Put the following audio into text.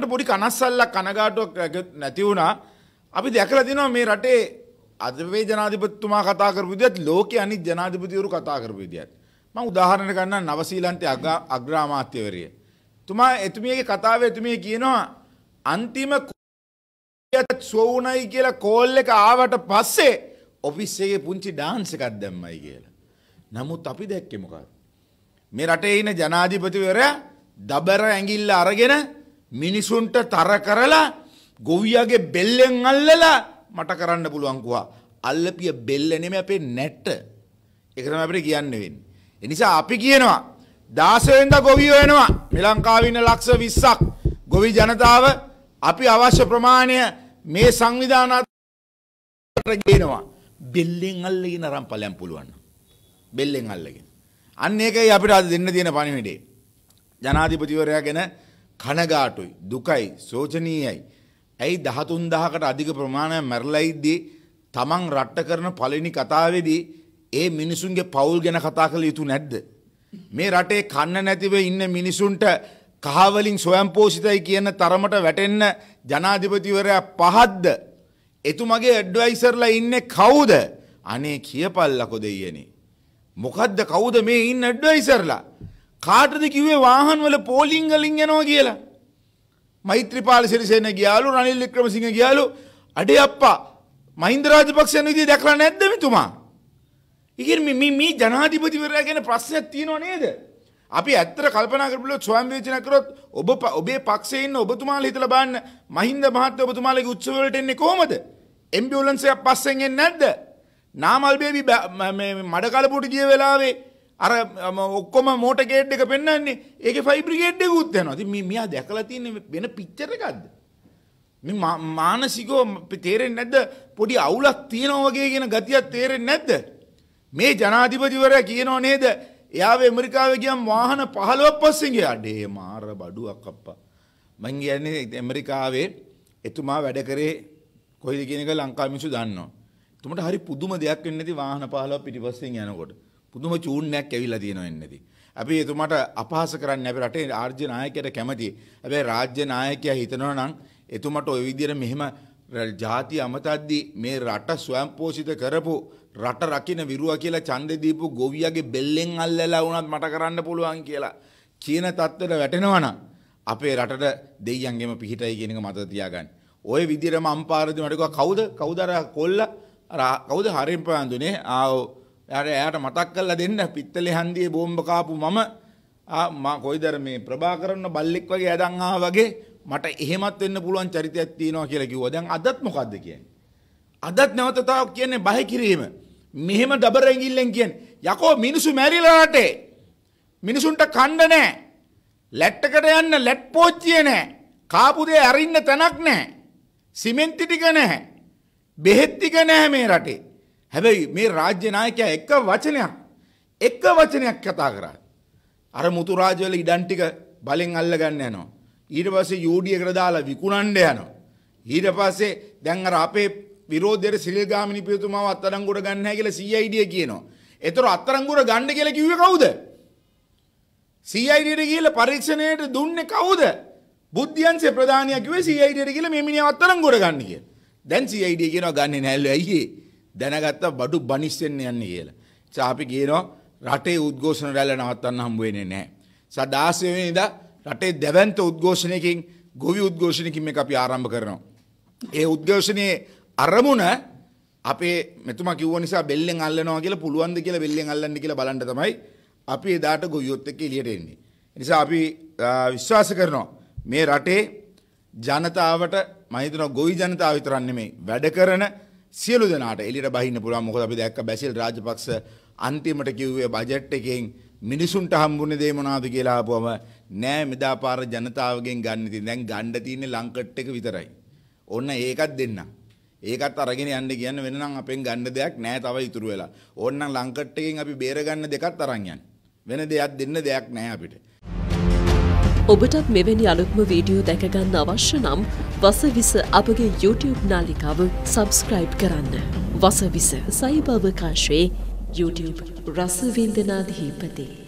මට පොඩි කනස්සල්ලක් කනගාටුවක් නැති වුණා. අපි දැකලා තියෙනවා මේ රටේ අද මේ ජනාධිපතිතුමා කතා කරපු විදිහත් ලෝකයේ අනිත් ජනාධිපතිවරු කතා කරපු විදිහත්. මම උදාහරණයක් ගන්නම් නවසීලන්තයේ අග්‍රාමාත්‍යවරිය. තුමා එතුමියගේ කතාවේ එතුමිය කියනවා අන්තිම සෝනයි කියලා කෝල් එක ආවට පස්සේ ඔෆිස්සේගේ පුංචි ඩාන්ස එකක් දැම්මයි කියලා. නමුත් අපි දැක්කෙ මොකක්ද? මේ රටේ ඉන්න ජනාධිපතිවරයා දබර ඇඟිල්ල අරගෙන මිනිසුන්ට තර කරලා ගොවියගේ බෙල්ලෙන් අල්ලලා මට කරන්න පුළුවන්කවා. අල්ලපිය බෙල්ලනෙම අපේ නැට්ට එකතම අපට කියන්න වෙන්. එනිසා අපි කියනවා දාසවෙන්ද ගොවියෝ වෙනවා මෙලංකාවින්න ලක්ෂ විස්සක් ගොවි ජනතාව අපි අවශ්‍ය ප්‍රමාණය මේ සංවිධානට ගේනවා. බෙල්ලෙන් අල්ලගෙන රම් පලයම් පුළුවන්න. බෙල්ලෙන් අල්ලගෙන. අන්න ඒකයි අපිට අද දෙන්න තියෙන පණිවිඩේ. ජනාධිපතිවරයා ගැන කනගාටුයි දුකයි සෝචනීයයි. ඇයි දහතුන් දහකට අධික ප්‍රමාණයක් මැරලයිද්දී තමන් රට්ට කරන පලනි කතාවේදී ඒ මිනිසුන්ගේ පවුල් ගැන කතා කළ යුතු නැද්ද. මේ රටේ කන්න නැතිව ඉන්න මිනිසුන්ට කහවලින් සොයම්පෝෂිතයි කියන තරමට වැටෙන්න ජනාධිපතිවරයා පහද්ද. එතුමගේ ඇඩ්වයිසර්ලා ඉන්නේ කවුද අනේ කියපල්ලකො දෙයනේ. මොකද්ද කවුද මේ ඉන්න ඇඩ්වයිසර්ලා කාටද කිව්වේ වාහන්වල පෝලිං වලින් යනවා කියලා. මෛත්‍රීපාල සිරිසේන ගියාලු රනිල් වික්‍රමසිංහ ගියාලු අඩේ අප්පා මහින්ද රාජපක්ෂ යන විදිය දැකලා නැද්ද මෙතුමා? ඉතින් මේ මේ මේ ජනාධිපතිවරයා ගැන ප්‍රශ්නයක් තියෙනව නේද? අපි ඇත්තට කල්පනා කරපුවොත් ස්වයං විවේචනය කරොත් ඔබ ඔබේ පක්ෂේ ඉන්න ඔබතුමාලා හිතලා බලන්න මහින්ද මහත්තයා ඔබතුමාලගේ උත්සව වලට එන්නේ කොහොමද? ඇම්බියුලන්ස් එකක් පස්සෙන් එන්නේ නැද්ද? නාමල් බේබි මේ මඩ කලපුවට ගිය වෙලාවේ අර ඔක්කොම මෝට ගේඩ් එක පෙන්න්නේ ඒක ෆයිබ්‍රිගේඩ් එකකුත් යනවා ඉතින් මෙයා දැකලා තියෙන වෙන පිච්චර් එකක්ද මේ මානසිකව තේරෙන්නේ නැද්ද පොඩි අවුලක් තියෙනවා වගේ කියන ගතියක් තේරෙන්නේ නැද්ද මේ ජනාධිපතිවරයා කියනෝ නේද එයාව ඇමරිකාවේ ගියම් වාහන 15ක් පස්සේ ගියා ඩේ මාර බඩුවක් අප්පා මං කියන්නේ ඇමරිකාවේ එතුමා වැඩ කරේ කොයිද කියන එක ලංකාව මිනිස්සු දන්නවා එතුමට හරි පුදුම දෙයක් වෙන්නේ නැති වාහන 15 පිටිපස්සෙන් යනකොට පුදුම චූන්නයක් ඇවිල්ලා තියෙනවා එන්නේදී. අපි එතුමාට අපහාස කරන්න අපි රටේ රාජ්‍ය නායකයට කැමති. හැබැයි රාජ්‍ය නායකයා හිතනවා නම් එතුමාට ওই විදිහට මෙහෙම ජාති අමතද්දී මේ රට ස්වයංපෝෂිත කරපු රට රකින්න විරුවා කියලා ඡන්දේ දීපු ගොවියාගේ බෙල්ලෙන් අල්ලලා වුණත් මට කරන්න පුළුවන් කියලා කියන தත්තර වැටෙනවා නම් අපේ රටට දෙයියන්ගෙම පිහිටයි කියන එක මතක තියාගන්න. ওই විදිහටම අම්පාරදී මට කවුද? කවුද අර කොල්ල? කවුද හරිම්පෑඳුනේ? ආ එයාට එයාට මතක් කරලා දෙන්න පිත්තලේ හන්දියේ බෝම්බ කාපු මම ආ කොයිදර මේ ප්‍රභාකරන්න බල්ලෙක් වගේ ඇදන් වගේ මට එහෙමත් වෙන්න පුළුවන් චරිතයක් තියෙනවා කියලා කිව්වා. දැන් අදත් මොකද්ද කියන්නේ? අදත් නැවත තාක් කියන්නේ බය කිරීම. මෙහෙම ඩබර ඇඟිල්ලෙන් කියන්නේ යකෝ මිනිසු මැරිලා රටේ. මිනිසුන්ට කණ්ඩ නැහැ. ලැට්ටකට යන්න ලැට් පෝච්චිය නැහැ. කාපු දේ අරින්න තැනක් නැහැ. සිමෙන්ති ටික නැහැ. බෙහෙත් ටික නැහැ මේ රටේ. හැබැයි මේ රාජ්‍ය නායකයා එක වචනයක් එක වචනයක් කතා කරා. අර මුතු රාජවල ඉඩම් ටික බලෙන් අල්ලගන්න යනවා. ඊට පස්සේ යූඩි එකට දාලා විකුණන්න යනවා. ඊට පස්සේ දැන් අර අපේ විරෝධයේ සිරිල් ගාමිණී පියතුමාව අත්අඩංගුවට ගන්න නැහැ කියලා CID කියනවා. ඒතර අත්අඩංගුවට ගන්න කියලා කිව්වේ කවුද? CID කියලා පරීක්ෂණයට දුන්නේ කවුද? බුද්ධියන්සේ ප්‍රධානියා කිව්වේ CID කියලා මේ මිනිහව අත්අඩංගුවට ගන්න කියලා. දැන් CID කියනවා ගන්නේ නැහැ ඇයි ඒ? දැනගත්තා බඩු බනිස්සෙන්න යන්නේ කියලා. ඉතින් අපි කියනවා රටේ උද්ඝෝෂණ රැළ නවත්තන්න හම්බ වෙන්නේ නැහැ. සදාසේ වෙනිදා රටේ දැවැන්ත උද්ඝෝෂණයකින් ගොවි උද්ඝෝෂණයකින් මේක අපි ආරම්භ කරනවා. ඒ උද්ඝෝෂණයේ අරමුණ අපේ මෙතුමා කිව්ව නිසා බෙල්ලෙන් අල්ලනවා කියලා පුළුවන්ද කියලා බෙල්ලෙන් අල්ලන්න කියලා බලන්න තමයි අපි එදාට ගොවියොත් එක්ක එළියට එන්නේ. ඒ නිසා අපි විශ්වාස කරනවා මේ රටේ ජනතාවට මම හිතනවා ගොවි ජනතාව විතරක් නෙමෙයි වැඩ කරන සියලු දෙනාට එලිට බහින්න පුළුවන් මොකද අපි දැක්ක බැසිල් රාජපක්ෂ අන්තිමට කිව්වේ බජට් එකෙන් මිනිසුන්ට හම්බුනේ දේ මොනවද කියලා ආපුවම නෑ මෙදා පාර ජනතාවගෙන් ගන්න ඉතින් දැන් ගන්න තියෙන්නේ ලංකට් එක විතරයි. ඔන්න ඒකත් දෙන්න. ඒකත් අරගෙන යන්න කියන්න වෙන නම් අපෙන් ගන්න දෙයක් නෑ තව ඉතුරු වෙලා. ඕන්නම් ලංකට් එකෙන් අපි බේරගන්න දෙකත් අරන් යන්න. වෙන දෙයක් දෙන්න දෙයක් නෑ අපිට. ඔබටත් මෙවැනි අලුත්ම වීඩියෝ දැකගන්න අවශ්‍ය නම් වසවිස අපගේ YouTube නාලිකාව සබස්ක්‍රයිබ් කරන්න. වසවිස සයිභවකාශයේ YouTube රසවින්දනාධීපතේ.